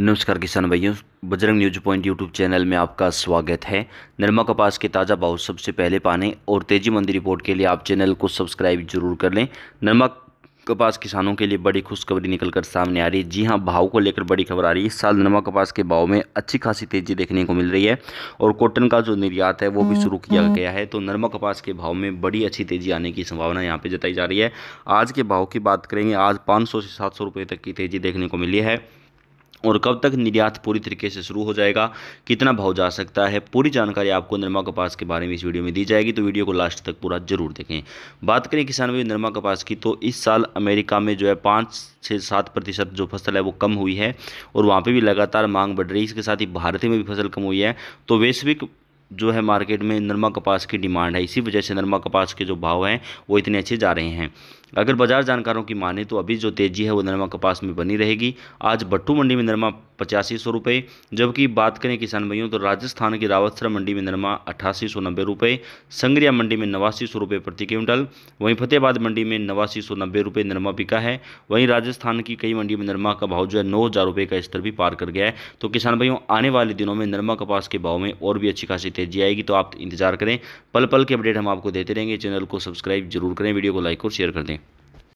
नमस्कार किसान भाइयों Bajrang news point YouTube channel में आपका स्वागत है नरमा कपास के ताज़ा भाव सबसे पहले पाने और तेजी मंदी रिपोर्ट के लिए आप चैनल को सब्सक्राइब जरूर कर लें नरमा कपास किसानों के लिए बड़ी खुशखबरी निकलकर सामने आ रही है जी हाँ भाव को लेकर बड़ी खबर आ रही है इस साल नरमा कपास के भाव में अच्छी खासी तेजी देखने को मिल रही है और कॉटन का जो निर्यात है वो भी शुरू किया हम्म, गया है तो नरमा कपास के भाव में बड़ी अच्छी तेजी आने की संभावना यहाँ पे जताई जा रही है आज के भाव की बात करेंगे आज पाँच से सात तक की तेजी देखने को मिली है और कब तक निर्यात पूरी तरीके से शुरू हो जाएगा कितना भाव जा सकता है पूरी जानकारी आपको निर्मा कपास के बारे में इस वीडियो में दी जाएगी तो वीडियो को लास्ट तक पूरा जरूर देखें बात करें किसान भाई निर्मा कपास की तो इस साल अमेरिका में जो है पाँच छः सात प्रतिशत जो फसल है वो कम हुई है और वहाँ पर भी लगातार मांग बढ़ रही है इसके साथ ही भारत में भी फसल कम हुई है तो वैश्विक जो है मार्केट में नरमा कपास की डिमांड है इसी वजह से नरमा कपास के जो भाव हैं वो इतने अच्छे जा रहे हैं अगर बाजार जानकारों की माने तो अभी जो तेज़ी है वो नरमा कपास में बनी रहेगी आज भट्टू मंडी में नरमा पचासी सौ रुपये जबकि बात करें किसान भाइयों तो राजस्थान की रावतसर मंडी में नरमा अठासी सौ नब्बे रुपये संगरिया मंडी में नवासी सौ रुपये प्रति क्विंटल वहीं फतेहाबाद मंडी में नवासी सौ नब्बे रुपये नरमा बिका है वहीं राजस्थान की कई मंडी में नरमा का भाव जो है नौ हज़ार रुपये का स्तर भी पार कर गया है तो किसान भाइयों आने वाले दिनों में नरमा कपास के भाव में और भी अच्छी खासी तेजी आएगी तो आप इंतजार करें पल पल के अपडेट हम आपको देते रहेंगे चैनल को सब्सक्राइब जरूर करें वीडियो को लाइक और शेयर कर दें